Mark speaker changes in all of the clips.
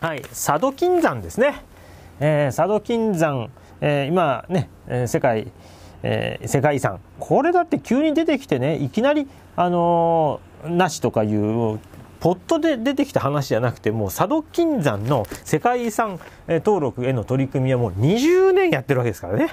Speaker 1: はい、佐渡金山ですね。えー、佐渡金山、えー、今ね、えー、世界、えー、世界遺産。これだって急に出てきてね、いきなり、あのー、なしとかいう、ポットで出てきた話じゃなくて、もう佐渡金山の世界遺産、え登録への取り組みはもう20年やってるわけですからね。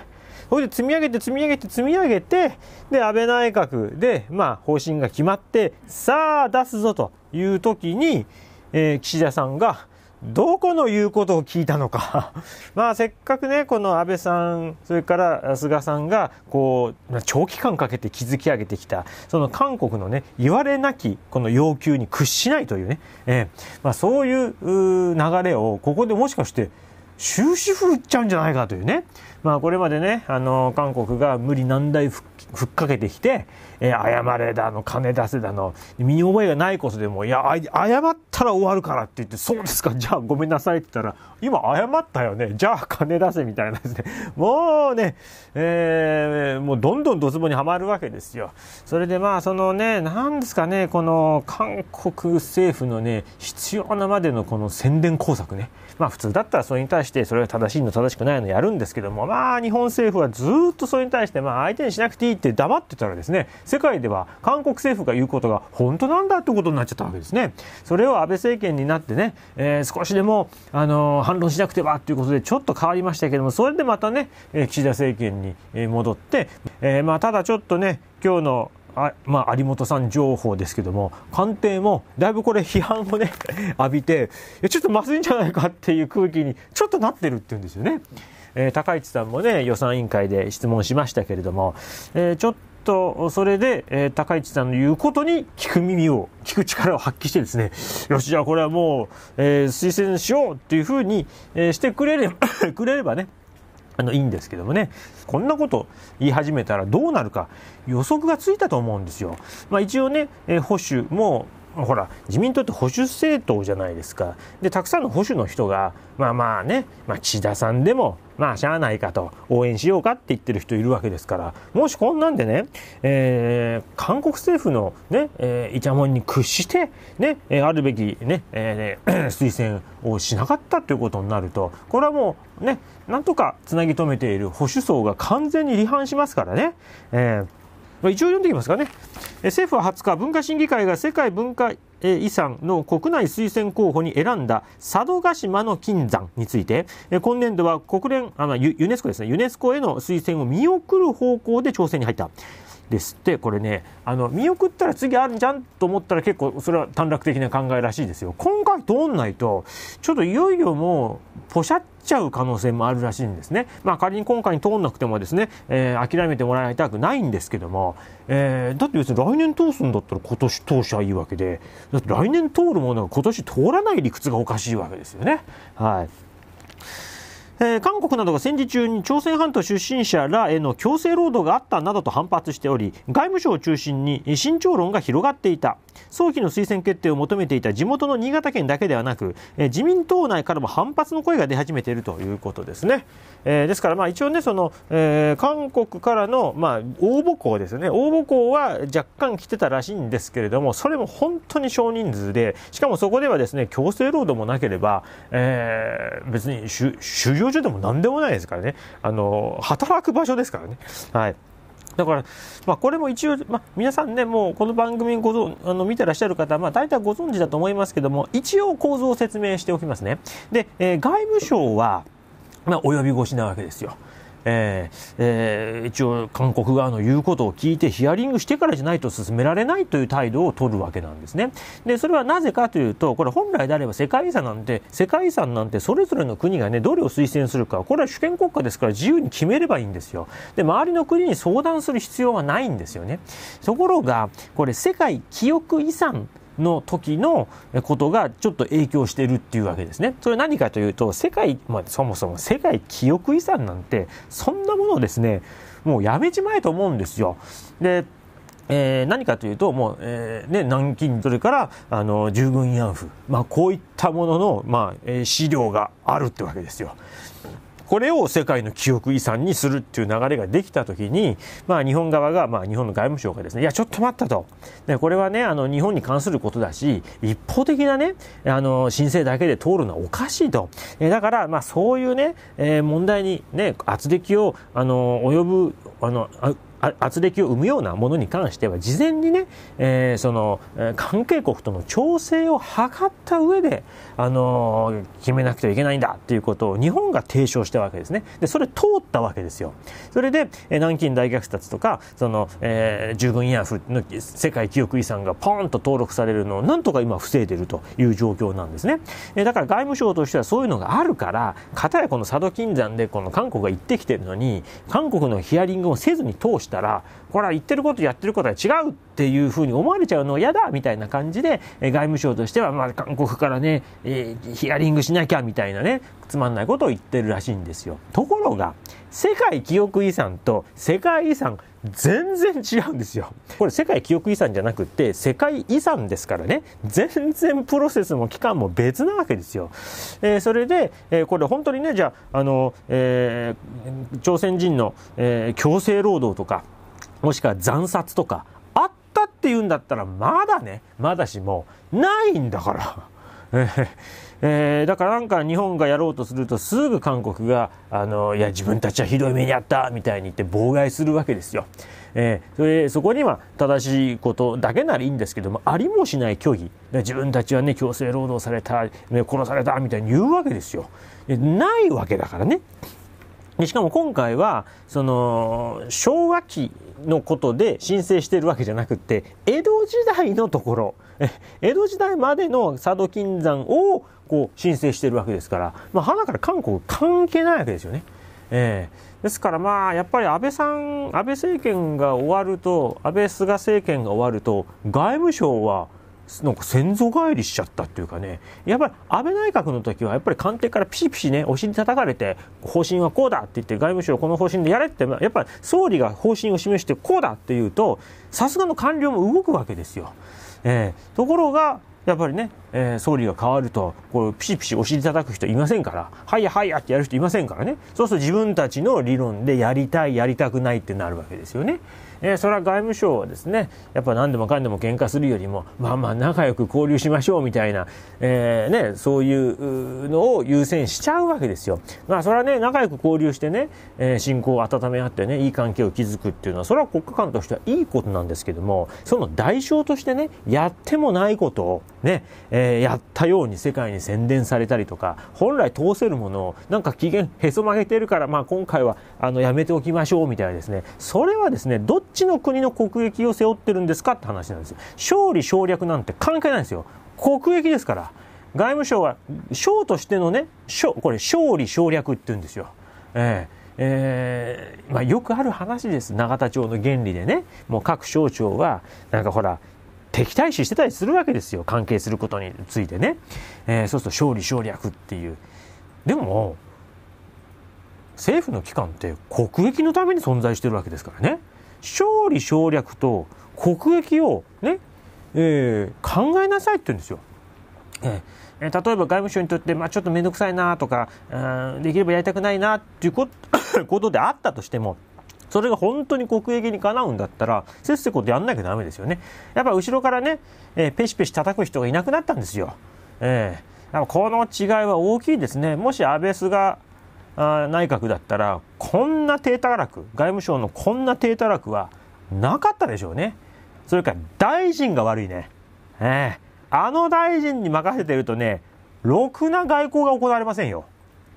Speaker 1: それで積み上げて積み上げて積み上げて、で、安倍内閣で、まあ、方針が決まって、さあ出すぞという時に、えー、岸田さんが、どこの言うことを聞いたのか まあせっかくね、この安倍さん、それから菅さんが、こう、長期間かけて築き上げてきた、その韓国のね、言われなき、この要求に屈しないというね、えー、まあそういう流れを、ここでもしかして、終止符打っちゃうんじゃないかというね、まあ、これまでね、あの韓国が無理難題ふっかけてきて、えー、謝れだの、金出せだの、身に覚えがないことでも、いや、謝ったら終わるからって言って、そうですか、じゃあごめんなさいって言ったら、今謝ったよね、じゃあ金出せみたいなですね、もうね、えー、もうどんどんドツボにはまるわけですよ。それでまあ、そのね、なんですかね、この韓国政府のね、必要なまでのこの宣伝工作ね、まあ普通だったらそれに対してしてそれが正しいの正しくないのやるんですけどもまあ日本政府はずっとそれに対してまあ相手にしなくていいって黙ってたらですね世界では韓国政府が言うことが本当なんだってことになっちゃったわけですねそれを安倍政権になってね、えー、少しでも、あの反論しなくてはということでちょっと変わりましたけどもそれでまたね、え岸田政権に戻って、えー、まあただちょっとね今日のあまあ、有本さん情報ですけども、官邸もだいぶこれ批判をね、浴びて、ちょっとまずいんじゃないかっていう空気にちょっとなってるっていうんですよね。えー、高市さんもね、予算委員会で質問しましたけれども、えー、ちょっと、それで、えー、高市さんの言うことに聞く耳を、聞く力を発揮してですね、よし、じゃあこれはもう、え推薦しようっていうふうに、えしてくれれば くれればね、あのいいんですけどもね、こんなこと言い始めたらどうなるか予測がついたと思うんですよ。まあ、一応ね、えー、保守もほら自民党って保守政党じゃないですかでたくさんの保守の人がまあまあね、まあ、岸田さんでもまあしゃあないかと応援しようかって言ってる人いるわけですからもしこんなんでね、えー、韓国政府のね、えー、イチャモンに屈してね、えー、あるべきね、えー、ね 推薦をしなかったということになるとこれはもうねなんとかつなぎ止めている保守層が完全に離反しますからね。えーまあ、一応読んでいきますかね、え政府は20日文化審議会が世界文化遺産の国内推薦候補に選んだ佐渡島の金山について今年度は国連あのユネスコですねユネスコへの推薦を見送る方向で調整に入ったですってこれねあの見送ったら次あるじゃんと思ったら結構それは短絡的な考えらしいですよ今回通んないとちょっといよいよもうポシャっちゃう可能性もあるらしいんですねまあ仮に今回通んなくてもですね、えー、諦めてもらいたくないんですけども、えー、だって別に来年通すんだったら今年通しゃいいわけでだって来年通るものが今年通らない理屈がおかしいわけですよねはい。えー、韓国などが戦時中に朝鮮半島出身者らへの強制労働があったなどと反発しており外務省を中心に慎重論が広がっていた早期の推薦決定を求めていた地元の新潟県だけではなく、えー、自民党内からも反発の声が出始めているということですね、えー、ですからまあ一応ねその、え韓国からの、まあ、応募校ですね応募校は若干来てたらしいんですけれどもそれも本当に少人数でしかもそこではですね強制労働もなければ、え別に業所でも何でもないですからね。あの、働く場所ですからね。はい。だから、まあ、これも一応、まあ、皆さんね、もうこの番組ごあの見てらっしゃる方、まあ、大体ご存知だと思いますけども、一応構造を説明しておきますね。で、えー、外務省は、まあ、及び腰なわけですよ。えーえー、一応韓国側の言うことを聞いてヒアリングしてからじゃないと進められないという態度を取るわけなんですね。で、それはなぜかというと、これ本来であれば世界遺産なんて、世界遺産なんてそれぞれの国がね、どれを推薦するか、これは主権国家ですから自由に決めればいいんですよ。で、周りの国に相談する必要はないんですよね。ところが、これ世界記憶遺産の時のことがちょっと影響してるっていうわけですね。それは何かというと、世界、まあ、そもそも世界記憶遺産なんて、そんなものですね、もうやめちまえと思うんですよ。で、えー、何かというと、もう、えー、ね、南京、それから、あの、従軍慰安婦、まあ、こういったものの、まあ、え資料があるってわけですよ。これを世界の記憶遺産にするっていう流れができたときに、まあ、日本側が、まあ、日本の外務省がですね、いや、ちょっと待ったと。で、これはね、あの、日本に関することだし、一方的なね、あの、申請だけで通るのはおかしいと。えだから、まあ、そういうね、えー、問題にね、圧力を、あの、及ぶ、あの、あ圧力を生むようなものに関しては、事前にね、えー、その、関係国との調整を図った上で、あのー、決めなくてはいけないんだということを日本が提唱したわけですね。で、それ通ったわけですよ。それで、えー、南京大虐殺とか、その、えー、従軍慰安婦の世界記憶遺産がポーンと登録されるのを、なんとか今防いでるという状況なんですね。えー、だから外務省としてはそういうのがあるから、かたやこの佐渡金山でこの韓国が行ってきてるのに、韓国のヒアリングをせずに通したたら、これは言ってることやってることは違うっていうふうに思われちゃうの嫌だみたいな感じで、外務省としては、まあ、韓国からね、えー、ヒアリングしなきゃみたいなね、つまんないことを言ってるらしいんですよ。ところが、世界記憶遺産と世界遺産全然違うんですよ。これ世界記憶遺産じゃなくて世界遺産ですからね、全然プロセスも期間も別なわけですよ。えー、それで、えー、これ本当にね、じゃあ、あの、えー、朝鮮人の、えー、強制労働とか、もしくは惨殺とか、あったっていうんだったらまだね、まだしもないんだから。えー、だからなんか日本がやろうとするとすぐ韓国があのいや自分たちはひどい目に遭ったみたいに言って妨害するわけですよ。えー、それそこには正しいことだけならいいんですけどもありもしない虚偽自分たちはね強制労働された、殺されたみたいに言うわけですよ。ないわけだからね。しかも今回は、その、昭和期のことで申請してるわけじゃなくて、江戸時代のところ江戸時代までの佐渡金山をこう申請してるわけですから、まあ、はなから韓国関係ないわけですよね。えー、ですからまあやっぱり安倍さん安倍政権が終わると安倍菅政権が終わると外務省はなんか先祖返りしちゃったっていうかね、やっぱり安倍内閣の時は、やっぱり官邸からピシピシね、お尻叩かれて、方針はこうだって言って、外務省この方針でやれって、やっぱり総理が方針を示して、こうだって言うと、さすがの官僚も動くわけですよ。えー、ところがやっぱりねえー、総理が変わると、こう、ピシピシお尻叩く人いませんから、はいやはいやってやる人いませんからね。そうすると自分たちの理論でやりたい、やりたくないってなるわけですよね。えー、それは外務省はですね、やっぱ何でもかんでも喧嘩するよりも、まあまあ仲良く交流しましょうみたいな、えー、ね、そういうのを優先しちゃうわけですよ。まあそれはね、仲良く交流してね、えー、信仰を温め合ってね、いい関係を築くっていうのは、それは国家間としてはいいことなんですけども、その代償としてね、やってもないことをね、ええー、やったように世界に宣伝されたりとか、本来通せるものを、なんか期限へそ曲げてるから、まあ今回はあのやめておきましょうみたいなですね、それはですね、どっちの国の国益を背負ってるんですかって話なんですよ。勝利省略なんて関係ないんですよ。国益ですから。外務省は、省としてのね、省、これ、勝利省略って言うんですよ。えーえーまあ、よくある話です永田町の原理でねもう各省庁はなんかほら敵対視してたりするわけですよ関係することについてね、えー、そうすると勝利省略っていうでも政府の機関って国益のために存在してるわけですからね勝利省略と国益をね、えー、考えなさいって言うんですよ。えー、例えば外務省にとって、まあ、ちょっと面倒くさいなとか、うん、できればやりたくないなっていうこ とであったとしてもそれが本当に国益にかなうんだったら、せっせことやんなきゃだめですよね。やっぱ後ろからね、えー、ペシペシ叩く人がいなくなったんですよ。えー、やっぱこの違いは大きいですね。もし安倍菅あ内閣だったら、こんな低たらく、外務省のこんな低たらくはなかったでしょうね。それから大臣が悪いね。えー、あの大臣に任せてるとね、ろくな外交が行われませんよ。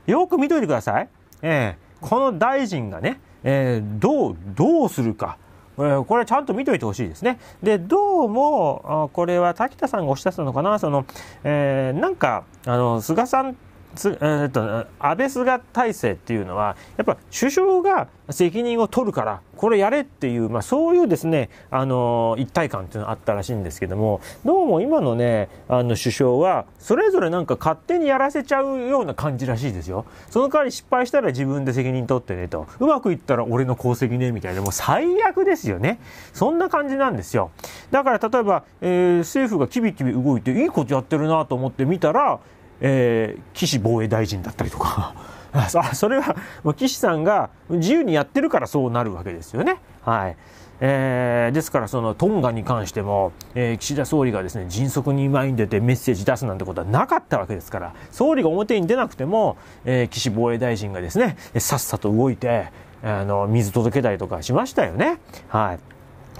Speaker 1: よく見といてください。えー、この大臣がね、えー、どう、どうするか。これちゃんと見ておいてほしいですね。で、どうも、これは滝田さんがおっしゃったのかな、その、えー、なんか、あの、菅さんつえっと、安倍菅体制っていうのは、やっぱ首相が責任を取るから、これやれっていう、まあ、そういうですね、あの一体感っていうのがあったらしいんですけども、どうも今のね、あの首相は、それぞれなんか勝手にやらせちゃうような感じらしいですよ。その代わり失敗したら自分で責任取ってねと、うまくいったら俺の功績ねみたいな、もう最悪ですよね。そんな感じなんですよ。だから例えば、えー、政府がキビキビ動いていいことやってるなと思って見たら、えー、岸防衛大臣だったりとか それは、岸さんが自由にやってるからそうなるわけですよね。はいえー、ですからそのトンガに関しても、えー、岸田総理がですね迅速に前に出てメッセージ出すなんてことはなかったわけですから総理が表に出なくても、えー、岸防衛大臣がですねさっさと動いてあの水届けたりとかしましたよね。はい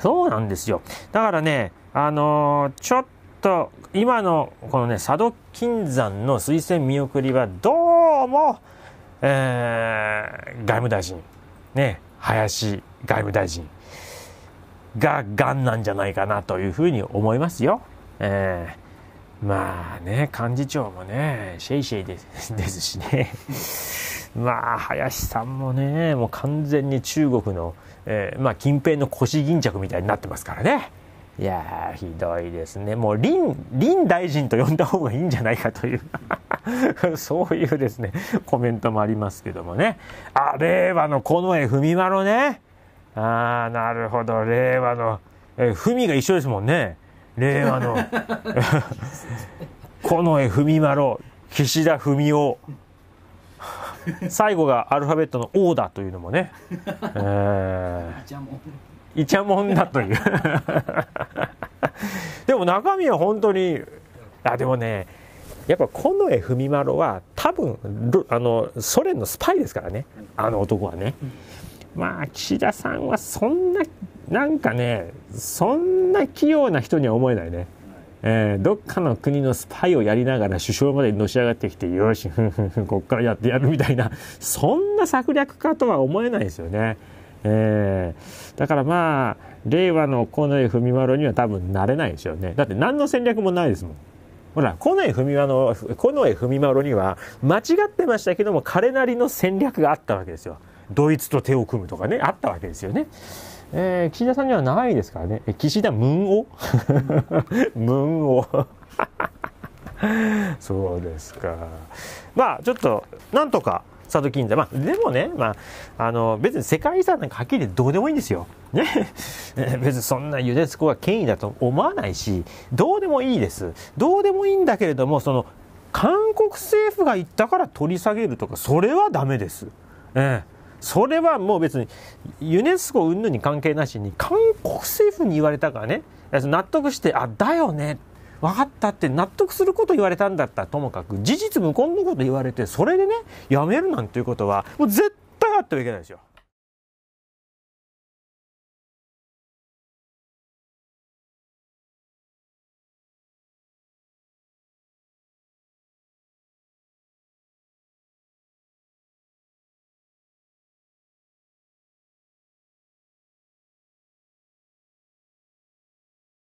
Speaker 1: そうなんですよだからね、あのちょっと、今のこのね、佐渡金山の推薦見送りは、どうも、えー、外務大臣、ね、林外務大臣ががんなんじゃないかなというふうに思いますよ。えー、まあね、幹事長もね、シェイシェイですですしね。まあ、林さんもね、もう完全に中国の、えー、まあ、近辺の腰巾着みたいになってますからね。いやひどいですね。もう林、林大臣と呼んだ方がいいんじゃないかという そういうですね、コメントもありますけどもね。あ、令和の近衛文丸ね。あなるほど、令和の、え、文が一緒ですもんね。令和の、近衛文丸、岸田文雄。最後がアルファベットの O だというのもね。えーイチャモだというでも中身は本当にあでもねやっぱ近衛文麿は多分あのソ連のスパイですからねあの男はね。まあ岸田さんはそんななんかねそんな器用な人には思えないね。えー、どっかの国のスパイをやりながら首相までのし上がってきてよしふふふこっからやってやるみたいなそんな策略家とは思えないですよね。えー、だからまあ令和の近衛文丸には多分なれないでしょうね。だって何の戦略もないですもん。ほら、近衛文丸の、近衛文丸には間違ってましたけども、彼なりの戦略があったわけですよ。ドイツと手を組むとかね、あったわけですよね。えー、岸田さんにはないですからね。岸田ム王ン王ムンそうですか。まあ、ちょっと、なんとか、佐渡金山。まあ、でもね、まあ、あの、別に世界遺産なんかはっきりどうでもいいんですよ。ね。別にそんなユネスコが権威だと思わないし、どうでもいいです。どうでもいいんだけれども、その、韓国政府が言ったから取り下げるとか、それはダメです。ええ。それはもう別にユネスコ云々に関係なしに韓国政府に言われたからね納得してあだよね分かったって納得すること言われたんだったらともかく事実無根のこと言われてそれでねやめるなんていうことはもう絶対あってはいけないですよ。